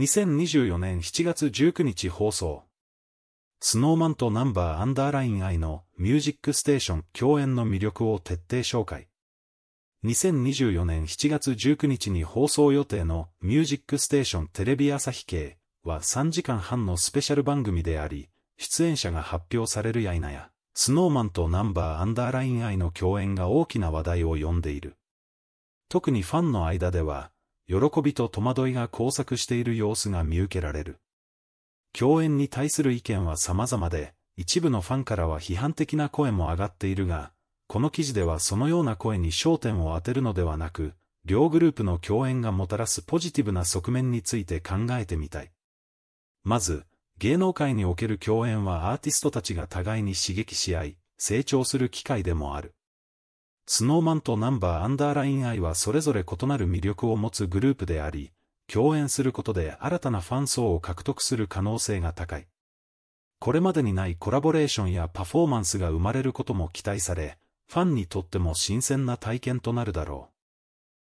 2024年7月19日放送。スノーマンとナンバーアンダーライン愛のミュージックステーション共演の魅力を徹底紹介。2024年7月19日に放送予定のミュージックステーションテレビ朝日系は3時間半のスペシャル番組であり、出演者が発表されるやいなや、スノーマンとナンバーアンダーライン愛の共演が大きな話題を呼んでいる。特にファンの間では、喜びと戸惑いが交錯している様子が見受けられる。共演に対する意見は様々で、一部のファンからは批判的な声も上がっているが、この記事ではそのような声に焦点を当てるのではなく、両グループの共演がもたらすポジティブな側面について考えてみたい。まず、芸能界における共演はアーティストたちが互いに刺激し合い、成長する機会でもある。スノーマンとナンバーアンダーラインアはそれぞれ異なる魅力を持つグループであり、共演することで新たなファン層を獲得する可能性が高い。これまでにないコラボレーションやパフォーマンスが生まれることも期待され、ファンにとっても新鮮な体験となるだろ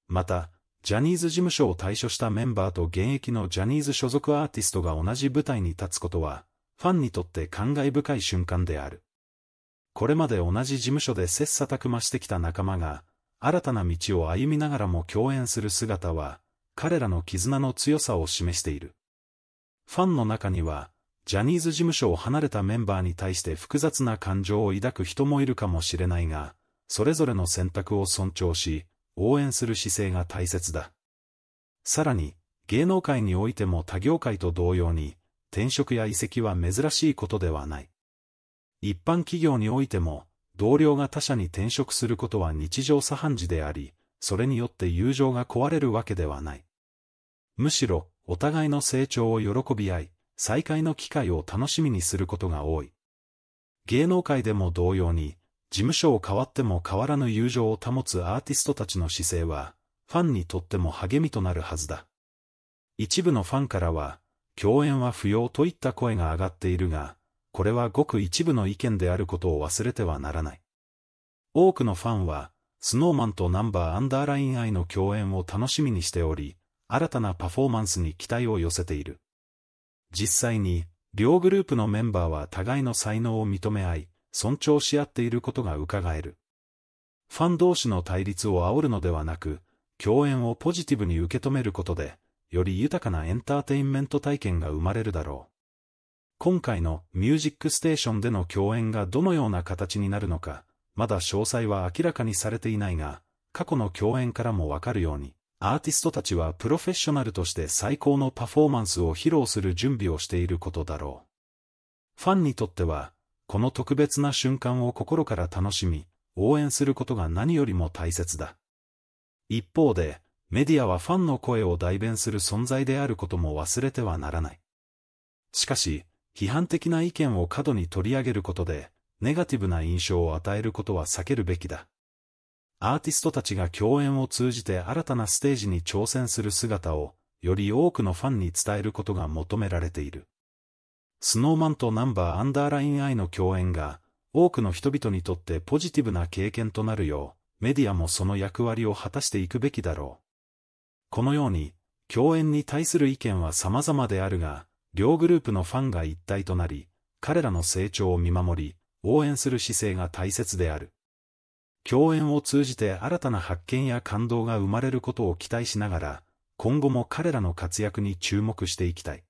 う。また、ジャニーズ事務所を退所したメンバーと現役のジャニーズ所属アーティストが同じ舞台に立つことは、ファンにとって感慨深い瞬間である。これまで同じ事務所で切磋琢磨してきた仲間が、新たな道を歩みながらも共演する姿は、彼らの絆の強さを示している。ファンの中には、ジャニーズ事務所を離れたメンバーに対して複雑な感情を抱く人もいるかもしれないが、それぞれの選択を尊重し、応援する姿勢が大切だ。さらに、芸能界においても他業界と同様に、転職や移籍は珍しいことではない。一般企業においても、同僚が他社に転職することは日常茶飯事であり、それによって友情が壊れるわけではない。むしろ、お互いの成長を喜び合い、再会の機会を楽しみにすることが多い。芸能界でも同様に、事務所を変わっても変わらぬ友情を保つアーティストたちの姿勢は、ファンにとっても励みとなるはずだ。一部のファンからは、共演は不要といった声が上がっているが、これはごく一部の意見であることを忘れてはならない。多くのファンは、スノーマンとナンバーアンダーライン愛の共演を楽しみにしており、新たなパフォーマンスに期待を寄せている。実際に、両グループのメンバーは互いの才能を認め合い、尊重し合っていることが伺える。ファン同士の対立を煽るのではなく、共演をポジティブに受け止めることで、より豊かなエンターテインメント体験が生まれるだろう。今回のミュージックステーションでの共演がどのような形になるのか、まだ詳細は明らかにされていないが、過去の共演からもわかるように、アーティストたちはプロフェッショナルとして最高のパフォーマンスを披露する準備をしていることだろう。ファンにとっては、この特別な瞬間を心から楽しみ、応援することが何よりも大切だ。一方で、メディアはファンの声を代弁する存在であることも忘れてはならない。しかし、批判的な意見を過度に取り上げることで、ネガティブな印象を与えることは避けるべきだ。アーティストたちが共演を通じて新たなステージに挑戦する姿を、より多くのファンに伝えることが求められている。スノーマンとナンバーアンダーラインアイの共演が、多くの人々にとってポジティブな経験となるよう、メディアもその役割を果たしていくべきだろう。このように、共演に対する意見は様々であるが、両グループのファンが一体となり、彼らの成長を見守り、応援する姿勢が大切である。共演を通じて新たな発見や感動が生まれることを期待しながら、今後も彼らの活躍に注目していきたい。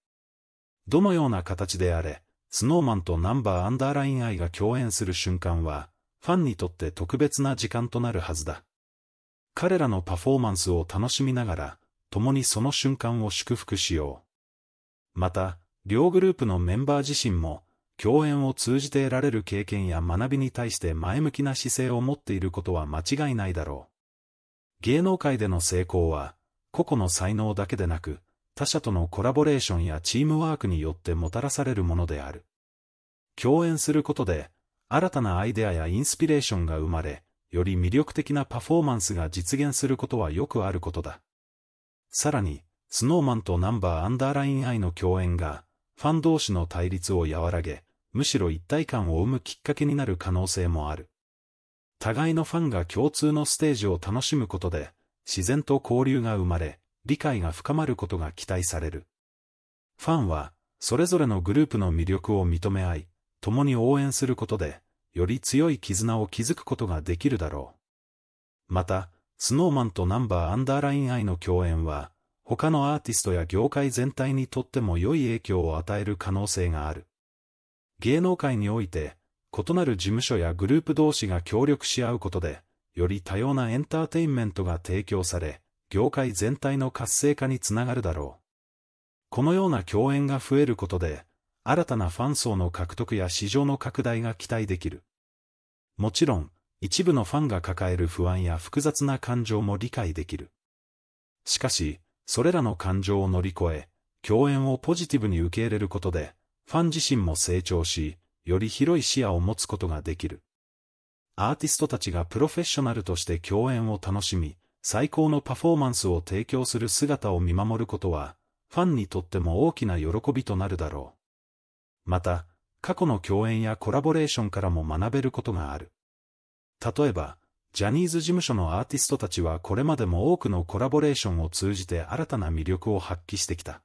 どのような形であれ、スノーマンとナンバーアンダーライン愛が共演する瞬間は、ファンにとって特別な時間となるはずだ。彼らのパフォーマンスを楽しみながら、共にその瞬間を祝福しよう。また、両グループのメンバー自身も、共演を通じて得られる経験や学びに対して前向きな姿勢を持っていることは間違いないだろう。芸能界での成功は、個々の才能だけでなく、他者とのコラボレーションやチームワークによってもたらされるものである。共演することで、新たなアイデアやインスピレーションが生まれ、より魅力的なパフォーマンスが実現することはよくあることだ。さらに、スノーマンとナンバーアンダーライン愛の共演が、ファン同士の対立を和らげ、むしろ一体感を生むきっかけになる可能性もある。互いのファンが共通のステージを楽しむことで、自然と交流が生まれ、理解が深まることが期待される。ファンは、それぞれのグループの魅力を認め合い、共に応援することで、より強い絆を築くことができるだろう。また、スノーマンとナンバーアンダーライン愛の共演は、他のアーティストや業界全体にとっても良い影響を与える可能性がある。芸能界において、異なる事務所やグループ同士が協力し合うことで、より多様なエンターテインメントが提供され、業界全体の活性化につながるだろう。このような共演が増えることで、新たなファン層の獲得や市場の拡大が期待できる。もちろん、一部のファンが抱える不安や複雑な感情も理解できる。しかし、それらの感情を乗り越え、共演をポジティブに受け入れることで、ファン自身も成長し、より広い視野を持つことができる。アーティストたちがプロフェッショナルとして共演を楽しみ、最高のパフォーマンスを提供する姿を見守ることは、ファンにとっても大きな喜びとなるだろう。また、過去の共演やコラボレーションからも学べることがある。例えば、ジャニーズ事務所のアーティストたちはこれまでも多くのコラボレーションを通じて新たな魅力を発揮してきた。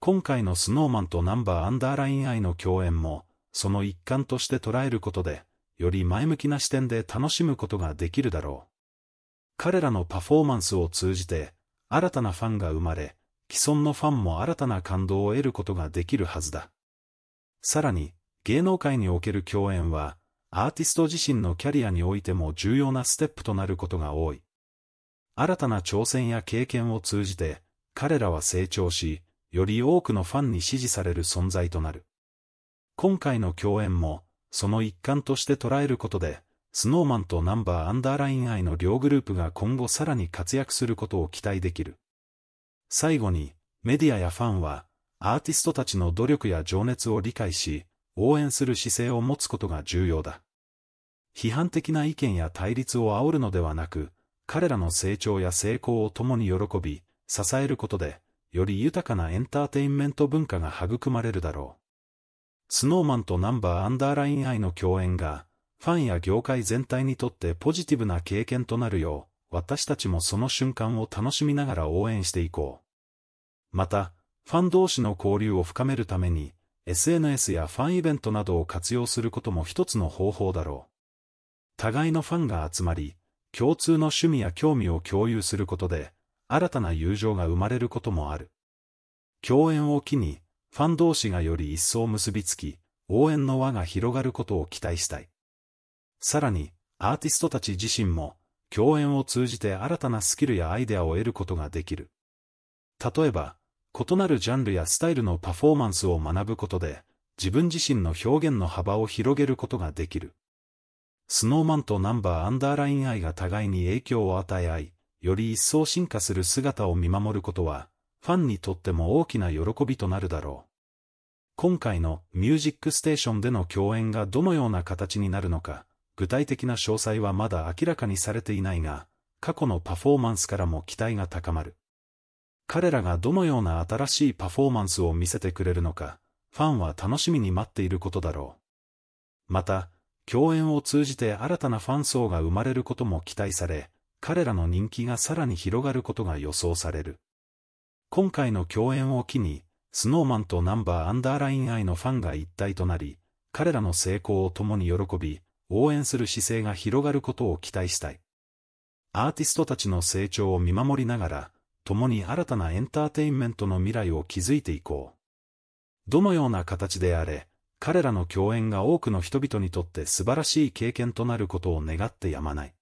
今回のスノーマンとナンバーアンダーライン愛の共演も、その一環として捉えることで、より前向きな視点で楽しむことができるだろう。彼らのパフォーマンスを通じて、新たなファンが生まれ、既存のファンも新たな感動を得ることができるはずだ。さらに、芸能界における共演は、アーティスト自身のキャリアにおいても重要なステップとなることが多い。新たな挑戦や経験を通じて、彼らは成長し、より多くのファンに支持される存在となる。今回の共演も、その一環として捉えることで、スノーマンとナンバーアンダーライン愛の両グループが今後さらに活躍することを期待できる。最後に、メディアやファンは、アーティストたちの努力や情熱を理解し、応援する姿勢を持つことが重要だ。批判的な意見や対立を煽るのではなく、彼らの成長や成功を共に喜び、支えることで、より豊かなエンターテインメント文化が育まれるだろう。スノーマンとナンバーアンダーライン愛の共演が、ファンや業界全体にとってポジティブな経験となるよう、私たちもその瞬間を楽しみながら応援していこう。また、ファン同士の交流を深めるために、SNS やファンイベントなどを活用することも一つの方法だろう。互いのファンが集まり、共通の趣味や興味を共有することで、新たな友情が生まれることもある。共演を機に、ファン同士がより一層結びつき、応援の輪が広がることを期待したい。さらに、アーティストたち自身も、共演を通じて新たなスキルやアイデアを得ることができる。例えば、異なるジャンルやスタイルのパフォーマンスを学ぶことで、自分自身の表現の幅を広げることができる。スノーマンとナンバーアンダーライン愛が互いに影響を与え合い、より一層進化する姿を見守ることは、ファンにとっても大きな喜びとなるだろう。今回のミュージックステーションでの共演がどのような形になるのか、具体的な詳細はまだ明らかにされていないが、過去のパフォーマンスからも期待が高まる。彼らがどのような新しいパフォーマンスを見せてくれるのか、ファンは楽しみに待っていることだろう。また、共演を通じて新たなファン層が生まれることも期待され、彼らの人気がさらに広がることが予想される。今回の共演を機に、スノーマンとナンバーアンダーライン愛のファンが一体となり、彼らの成功を共に喜び、応援する姿勢が広がることを期待したい。アーティストたちの成長を見守りながら、共に新たなエンターテインメントの未来を築いていこう。どのような形であれ、彼らの共演が多くの人々にとって素晴らしい経験となることを願ってやまない。